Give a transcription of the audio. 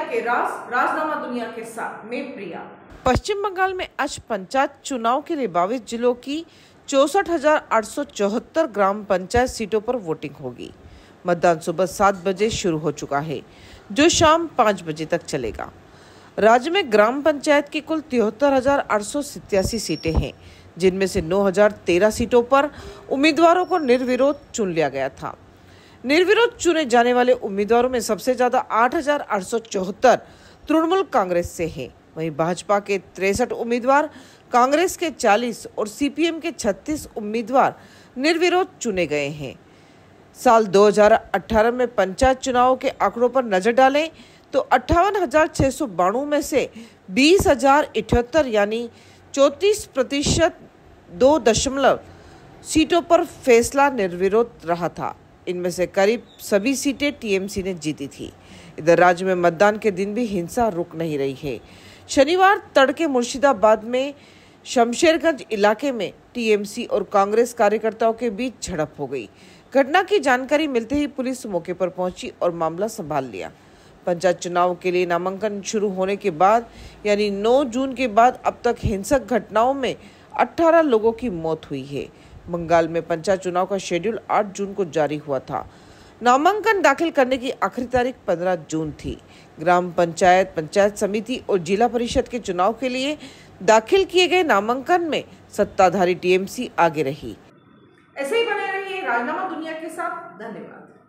दुनिया के राज राजनामा दुनिया के साथ में प्रिया पश्चिम बंगाल में आज पंचायत चुनाव के लिए बावीस जिलों की चौसठ ग्राम पंचायत सीटों पर वोटिंग होगी मतदान सुबह सात बजे शुरू हो चुका है जो शाम पाँच बजे तक चलेगा राज्य में ग्राम पंचायत की कुल तिहत्तर सीटें हैं जिनमें से 9,013 सीटों पर उम्मीदवारों को निर्विरोध चुन लिया गया था निर्विरोध चुने जाने वाले उम्मीदवारों में सबसे ज्यादा आठ तृणमूल कांग्रेस से है वहीं भाजपा के तिरसठ उम्मीदवार कांग्रेस के 40 और सीपीएम के 36 उम्मीदवार निर्विरोध चुने गए हैं साल 2018 में पंचायत चुनाव के आंकड़ों पर नजर डालें तो अट्ठावन में से बीस यानी चौतीस प्रतिशत दो दशमलव सीटों पर फैसला निर्विरोध रहा था इनमें से करीब सभी सीटें टीएमसी ने जीती थी इधर राज्य में मतदान के दिन भी हिंसा रुक नहीं रही है शनिवार तड़के मुर्शिदाबाद में शमशेरगंज इलाके में टीएमसी और कांग्रेस कार्यकर्ताओं के बीच झड़प हो गई घटना की जानकारी मिलते ही पुलिस मौके पर पहुंची और मामला संभाल लिया पंचायत चुनाव के लिए नामांकन शुरू होने के बाद यानी 9 जून के बाद अब तक हिंसक घटनाओं में 18 लोगों की मौत हुई है बंगाल में पंचायत चुनाव का शेड्यूल 8 जून को जारी हुआ था नामांकन दाखिल करने की आखिरी तारीख 15 जून थी ग्राम पंचायत पंचायत समिति और जिला परिषद के चुनाव के लिए दाखिल किए गए नामांकन में सत्ताधारी टीएमसी आगे रही ऐसे ही बने रहिए राजनामा दुनिया के साथ धन्यवाद